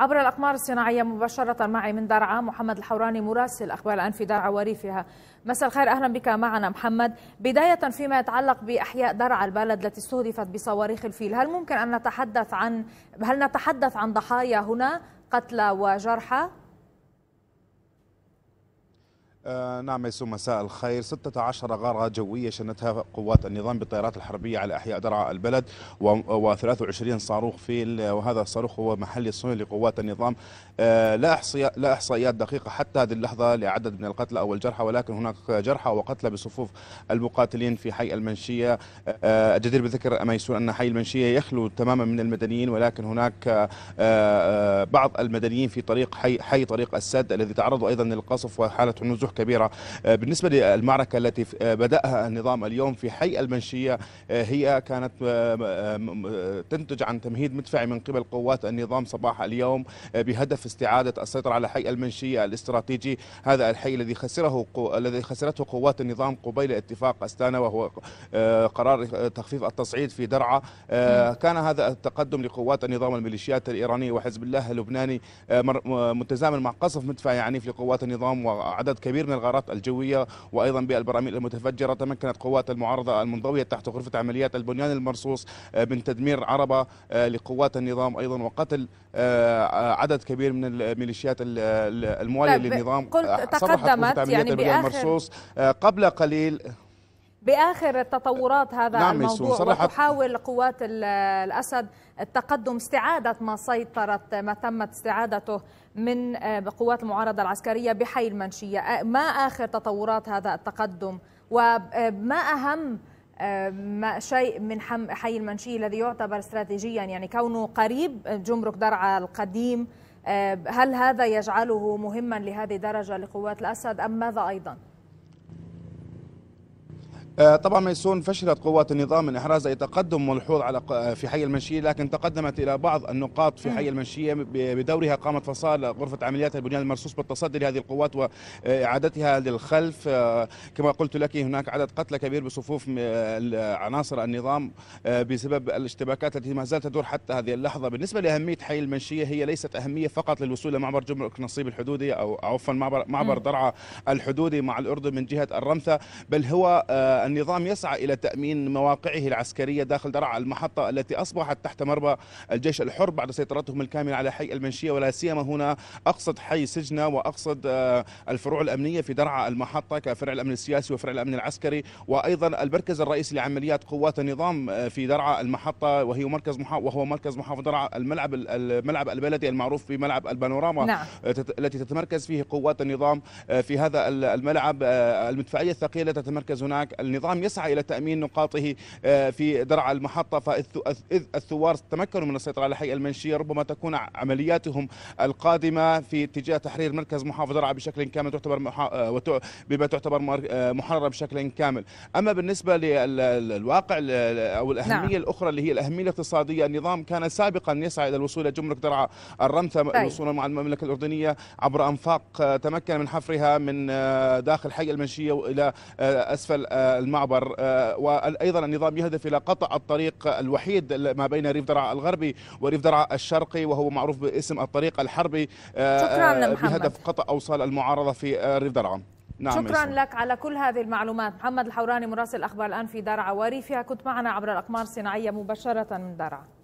عبر الأقمار الصناعية مباشرة معي من درعا محمد الحوراني مراسل أخبار الآن في درعا وريفها مساء الخير أهلا بك معنا محمد بداية فيما يتعلق بأحياء درعا البلد التي استهدفت بصواريخ الفيل هل ممكن أن نتحدث عن هل نتحدث عن ضحايا هنا قتلى وجرحى آه، نعم يسو مساء الخير 16 غارة جوية شنتها قوات النظام بالطائرات الحربية على أحياء درعا البلد و23 صاروخ فيل وهذا الصاروخ هو محل صيني لقوات النظام آه، لا أحصي لا إحصائيات دقيقة حتى هذه اللحظة لعدد من القتلى أو الجرحى ولكن هناك جرحى وقتلى بصفوف المقاتلين في حي المنشية آه الجدير بالذكر يسو أن حي المنشية يخلو تماما من المدنيين ولكن هناك آه، بعض المدنيين في طريق حي, حي طريق السد الذي تعرضوا أيضا للقصف وحالة نزوح كبيرة آه، بالنسبة للمعركة التي آه، بدأها النظام اليوم في حي المنشية آه، هي كانت تنتج عن تمهيد مدفعي من قبل قوات النظام صباح اليوم بهدف استعادة السيطرة على حي المنشية الاستراتيجي هذا الحي الذي خسره الذي خسرته قوات النظام قبيل اتفاق أستانا وهو قرار تخفيف التصعيد في درعا كان هذا التقدم لقوات النظام الميليشيات الإيرانية وحزب الله اللبناني متزامن مع قصف مدفعي في قوات النظام وعدد كبير كبير من الغارات الجوية وأيضا بالبراميل المتفجرة تمكنت قوات المعارضة المنضوية تحت غرفة عمليات البنيان المرصوص آه، من تدمير عربة آه، لقوات النظام أيضا وقتل آه، عدد كبير من الميليشيات الموالية طيب، للنظام قلت تقدمت يعني بآخر المرصوص قبل قليل باخر التطورات هذا نعم الموضوع صراحة وتحاول قوات الاسد التقدم استعاده ما سيطرت ما تمت استعادته من آه، قوات المعارضه العسكريه بحي المنشيه، ما اخر تطورات هذا التقدم وما آه، اهم آه، ما شيء من حي المنشيه الذي يعتبر استراتيجيا يعني كونه قريب جمرك درعا القديم هل هذا يجعله مهما لهذه الدرجه لقوات الاسد ام ماذا ايضا؟ آه، طبعا ميسون فشلت قوات النظام من احراز اي تقدم ملحوظ على في حي المنشيه لكن تقدمت الى بعض النقاط في حي المنشيه بدورها قامت فصائل غرفه عمليات البنيان المرصوص بالتصدي لهذه القوات واعادتها للخلف آه، كما قلت لك هناك عدد قتلى كبير بصفوف عناصر النظام آه، بسبب الاشتباكات التي ما زالت تدور حتى هذه اللحظه بالنسبه لاهميه حي المنشيه هي ليست اهميه فقط للوصول لمعبر جمرك نصيب الحدودي او عفوا معبر معبر درعا الحدودي مع الاردن من جهه الرمثه بل هو النظام يسعى إلى تأمين مواقعه العسكرية داخل درعا المحطة التي أصبحت تحت مربى الجيش الحر بعد سيطرتهم الكاملة على حي المنشية ولا سيما هنا أقصد حي سجنة وأقصد آه، الفروع الأمنية في درعا المحطة كفرع الأمن السياسي وفرع الأمن العسكري وأيضا المركز الرئيسي لعمليات قوات النظام آه، في درعا المحطة وهي مركز وهو مركز محافظ درعا الملعب الملعب البلدي المعروف بملعب البانوراما نعم. آه، التي تتمركز فيه قوات النظام في هذا الملعب المدفعية الثقيلة تتمركز هناك النظام يسعى إلى تأمين نقاطه آه، في درعا المحطة فإذ الثوار تمكنوا من السيطرة على حي المنشية ربما تكون عملياتهم القادمة في اتجاه تحرير مركز محافظة درعا بشكل كامل تعتبر آه، بما تعتبر آه، محررة بشكل كامل أما بالنسبة للواقع أو الأهمية نعم. الأخرى اللي هي الأهمية الاقتصادية النظام كان سابقا يسعى إلى الوصول إلى جمرك درعا الرمثة طيب. أي. وصولا مع المملكة الأردنية عبر أنفاق تمكن من حفرها من داخل حي المنشية إلى أسفل المعبر آه، وايضا النظام يهدف الى قطع الطريق الوحيد ما بين ريف درعا الغربي وريف درعا الشرقي وهو معروف باسم الطريق الحربي آه، آه، شكرا بهدف قطع اوصال المعارضه في ريف درعا نعم شكرا يسمع. لك على كل هذه المعلومات محمد الحوراني مراسل اخبار الان في درعا وريفها كنت معنا عبر الاقمار الصناعيه مباشره من درعا